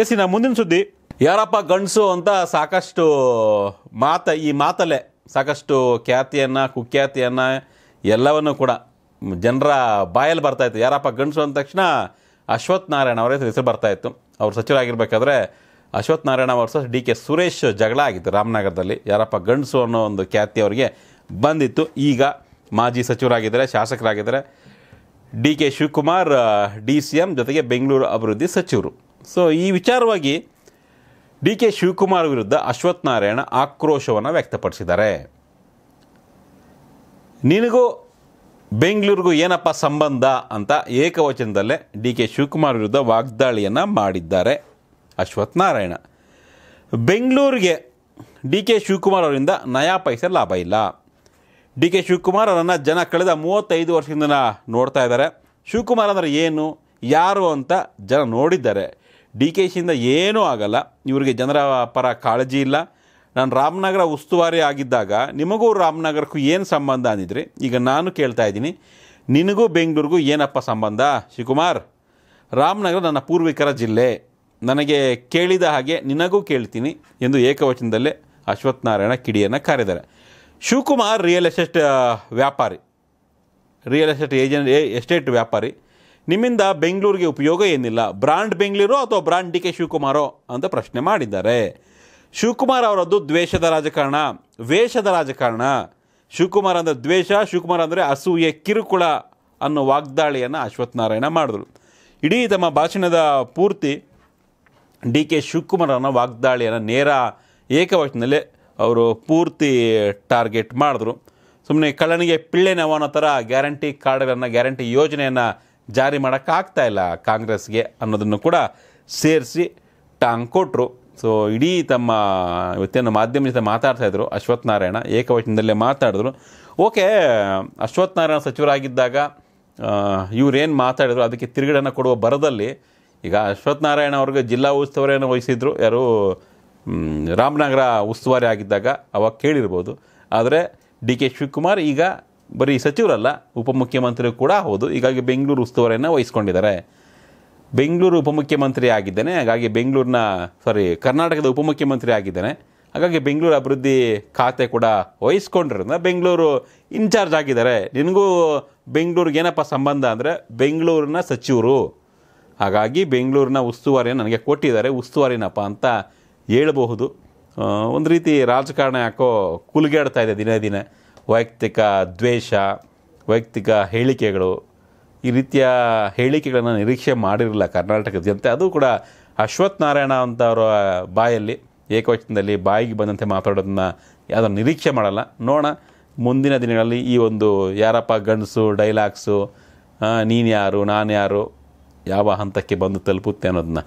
S ಇನ್ನು ಮುಂದಿನ ಸುದ್ದಿ ಯಾರಪ್ಪ ಗಂಡಸು ಅಂತ ಸಾಕಷ್ಟು ಮಾತ ಈ ಮಾತಲ್ಲೇ ಸಾಕಷ್ಟು ಖ್ಯಾತಿಯನ್ನು ಕುಖ್ಯಾತಿಯನ್ನು ಎಲ್ಲವನ್ನು ಕೂಡ ಜನರ ಬಾಯಲ್ಲಿ ಬರ್ತಾಯಿತ್ತು ಯಾರಪ್ಪ ಗಂಡಸು ಅಂದ ತಕ್ಷಣ ಅಶ್ವಥ್ ನಾರಾಯಣ ಅವರ ಹೆಸರು ಹೆಸರು ಬರ್ತಾಯಿತ್ತು ಅವರು ಸಚಿವರಾಗಿರ್ಬೇಕಾದ್ರೆ Ashwath Narayana versus D K Suresh ಜಗಳ ಆಗಿತ್ತು ರಾಮನಗರದಲ್ಲಿ ಯಾರಪ್ಪ ಗಂಡಸು ಅನ್ನೋ ಒಂದು ಖ್ಯಾತಿ ಅವರಿಗೆ ಬಂದಿತ್ತು ಈಗ ಮಾಜಿ ಸಚಿವರಾಗಿದ್ದಾರೆ ಶಾಸಕರಾಗಿದ್ದಾರೆ D K Shivakumar D C M ಜೊತೆಗೆ ಬೆಂಗಳೂರು ಅಭಿವೃದ್ಧಿ ಸಚಿವರು ಸೊ ಈ ವಿಚಾರವಾಗಿ ಡಿ ಕೆ ಶಿವಕುಮಾರ್ ವಿರುದ್ಧ ಅಶ್ವಥ್ ನಾರಾಯಣ ಆಕ್ರೋಶವನ್ನು ವ್ಯಕ್ತಪಡಿಸಿದ್ದಾರೆ ನಿನಗೂ ಬೆಂಗಳೂರಿಗೂ ಏನಪ್ಪ ಸಂಬಂಧ ಅಂತ ಏಕವಚನದಲ್ಲೇ ಡಿ ಕೆ ಶಿವಕುಮಾರ್ ವಿರುದ್ಧ ವಾಗ್ದಾಳಿಯನ್ನು ಮಾಡಿದ್ದಾರೆ ಅಶ್ವಥ್ ನಾರಾಯಣ ಬೆಂಗಳೂರಿಗೆ ಡಿ ಕೆ ಶಿವಕುಮಾರ್ ಅವರಿಂದ ನಯಾ ಪೈಸೆ ಲಾಭ ಇಲ್ಲ ಡಿ ಕೆ ಶಿವಕುಮಾರ್ ಅವರನ್ನು ಜನ ಕಳೆದ ಮೂವತ್ತೈದು ವರ್ಷದಿಂದ ನೋಡ್ತಾ ಇದ್ದಾರೆ ಶಿವಕುಮಾರ್ ಅಂದರೆ ಏನು ಯಾರು ಅಂತ ಜನ ನೋಡಿದ್ದಾರೆ ಡಿ ಕೆ ಶಿಯಿಂದ ಏನೂ ಆಗಲ್ಲ ಇವರಿಗೆ ಜನರ ಪರ ಕಾಳಜಿ ಇಲ್ಲ ನಾನು ರಾಮನಗರ ಉಸ್ತುವಾರಿ ಆಗಿದ್ದಾಗ ನಿಮಗೂ ರಾಮನಗರಕ್ಕೂ ಏನು ಸಂಬಂಧ ಅಂದಿದ್ರಿ ಈಗ ನಾನು ಕೇಳ್ತಾ ಇದ್ದೀನಿ ನಿನಗೂ ಬೆಂಗಳೂರಿಗೂ ಏನಪ್ಪ ಸಂಬಂಧ ಶಿವಕುಮಾರ್ ರಾಮನಗರ ನನ್ನ ಪೂರ್ವಿಕರ ಜಿಲ್ಲೆ ನನಗೆ ಕೇಳಿದ ಹಾಗೆ ನಿನಗೂ ಕೇಳ್ತೀನಿ ಎಂದು ಏಕವಚನದಲ್ಲೇ ಅಶ್ವತ್ಥನಾರಾಯಣ ಕಿಡಿಯನ್ನು ಕರೆದರೆ ಶಿವಕುಮಾರ್ ರಿಯಲ್ ಎಸ್ಟೇಟ್ ವ್ಯಾಪಾರಿ ರಿಯಲ್ ಎಸ್ಟೇಟ್ ಏಜೆಂಟ್ ಎಸ್ಟೇಟ್ ವ್ಯಾಪಾರಿ ನಿಮ್ಮಿಂದ ಬೆಂಗಳೂರಿಗೆ ಉಪಯೋಗ ಏನಿಲ್ಲ ಬ್ರಾಂಡ್ ಬೆಂಗಳೂರು ಅಥವಾ ಬ್ರಾಂಡ್ ಡಿ ಕೆ ಶಿವಕುಮಾರೋ ಅಂತ ಪ್ರಶ್ನೆ ಮಾಡಿದ್ದಾರೆ ಶಿವಕುಮಾರ್ ಅವರದ್ದು ದ್ವೇಷದ ರಾಜಕಾರಣ ವೇಷದ ರಾಜಕಾರಣ ಶಿವಕುಮಾರ್ ಅಂದರೆ ದ್ವೇಷ ಶಿವಕುಮಾರ್ ಅಂದರೆ ಅಸೂಯೆ ಕಿರುಕುಳ ಅನ್ನೋ ವಾಗ್ದಾಳಿಯನ್ನು ಅಶ್ವತ್ಥನಾರಾಯಣ ಮಾಡಿದ್ರು ಇಡೀ ತಮ್ಮ ಭಾಷಣದ ಪೂರ್ತಿ ಡಿ ಕೆ ಅನ್ನೋ ವಾಗ್ದಾಳಿಯನ್ನು ನೇರ ಏಕವಚನದಲ್ಲೇ ಅವರು ಪೂರ್ತಿ ಟಾರ್ಗೆಟ್ ಮಾಡಿದ್ರು ಸುಮ್ಮನೆ ಕಳ್ಳನಿಗೆ ಪಿಳ್ಳೆ ಅನ್ನೋ ಥರ ಗ್ಯಾರಂಟಿ ಕಾರ್ಡ್ಗಳನ್ನು ಗ್ಯಾರಂಟಿ ಯೋಜನೆಯನ್ನು ಜಾರಿ ಮಾಡೋಕ್ಕಾಗ್ತಾ ಇಲ್ಲ ಕಾಂಗ್ರೆಸ್ಗೆ ಅನ್ನೋದನ್ನು ಕೂಡ ಸೇರಿಸಿ ಟಾಂಗ್ ಕೊಟ್ಟರು ಸೊ ಇಡೀ ತಮ್ಮ ಇವತ್ತೇನು ಮಾಧ್ಯಮ ಜೊತೆ ಮಾತಾಡ್ತಾಯಿದ್ರು ಅಶ್ವಥ್ ನಾರಾಯಣ ಏಕವಚನದಲ್ಲೇ ಮಾತಾಡಿದ್ರು ಓಕೆ ಅಶ್ವಥ್ ನಾರಾಯಣ ಸಚಿವರಾಗಿದ್ದಾಗ ಇವರೇನು ಮಾತಾಡಿದ್ರು ಅದಕ್ಕೆ ತಿರುಗೇಡನ್ನು ಕೊಡುವ ಬರದಲ್ಲಿ ಈಗ ಅಶ್ವಥ್ ನಾರಾಯಣ ಅವ್ರಿಗೆ ಜಿಲ್ಲಾ ಉಸ್ತುವಾರಿಯನ್ನು ವಹಿಸಿದ್ರು ಯಾರು ರಾಮನಗರ ಉಸ್ತುವಾರಿ ಆಗಿದ್ದಾಗ ಅವಾಗ ಕೇಳಿರ್ಬೋದು ಆದರೆ ಡಿ ಕೆ ಶಿವಕುಮಾರ್ ಈಗ ಬರೀ ಸಚಿವರಲ್ಲ ಉಪಮುಖ್ಯಮಂತ್ರಿ ಕೂಡ ಹೌದು ಹೀಗಾಗಿ ಬೆಂಗಳೂರು ಉಸ್ತುವಾರಿಯನ್ನು ವಹಿಸ್ಕೊಂಡಿದ್ದಾರೆ ಬೆಂಗಳೂರು ಉಪಮುಖ್ಯಮಂತ್ರಿ ಆಗಿದ್ದೇನೆ ಹಾಗಾಗಿ ಬೆಂಗಳೂರಿನ ಸಾರಿ ಕರ್ನಾಟಕದ ಉಪಮುಖ್ಯಮಂತ್ರಿ ಆಗಿದ್ದಾನೆ ಹಾಗಾಗಿ ಬೆಂಗಳೂರು ಅಭಿವೃದ್ಧಿ ಖಾತೆ ಕೂಡ ವಹಿಸ್ಕೊಂಡಿರೋದ್ರಿಂದ ಬೆಂಗಳೂರು ಇನ್ಚಾರ್ಜ್ ಆಗಿದ್ದಾರೆ ನಿನಗೂ ಬೆಂಗಳೂರಿಗೆ ಏನಪ್ಪ ಸಂಬಂಧ ಅಂದರೆ ಬೆಂಗಳೂರಿನ ಸಚಿವರು ಹಾಗಾಗಿ ಬೆಂಗಳೂರಿನ ಉಸ್ತುವಾರಿಯನ್ನು ನನಗೆ ಕೊಟ್ಟಿದ್ದಾರೆ ಉಸ್ತುವಾರಿನಪ್ಪ ಅಂತ ಹೇಳಬಹುದು ಒಂದು ರೀತಿ ರಾಜಕಾರಣ ಯಾಕೋ ಕುಲುಗಾಡ್ತಾ ಇದೆ ದಿನೇ ದಿನೇ ವೈಯಕ್ತಿಕ ದ್ವೇಷ ವೈಯಕ್ತಿಕ ಹೇಳಿಕೆಗಳು ಈ ರೀತಿಯ ಹೇಳಿಕೆಗಳನ್ನು ನಿರೀಕ್ಷೆ ಮಾಡಿರಲಿಲ್ಲ ಕರ್ನಾಟಕದ ಜನತೆ ಅದು ಕೂಡ ಅಶ್ವಥ್ ನಾರಾಯಣ ಅಂತವರ ಬಾಯಲ್ಲಿ ಏಕವಚನದಲ್ಲಿ ಬಾಯಿಗೆ ಬಂದಂತೆ ಮಾತಾಡೋದನ್ನ ಅದನ್ನು ನಿರೀಕ್ಷೆ ಮಾಡಲ್ಲ ನೋಡೋಣ ಮುಂದಿನ ದಿನಗಳಲ್ಲಿ ಈ ಒಂದು ಯಾರಪ್ಪ ಗಂಡಸು ಡೈಲಾಗ್ಸು ನೀನು ಯಾರು ನಾನು ಯಾರು ಯಾವ ಹಂತಕ್ಕೆ ಬಂದು ತಲುಪುತ್ತೆ ಅನ್ನೋದನ್ನ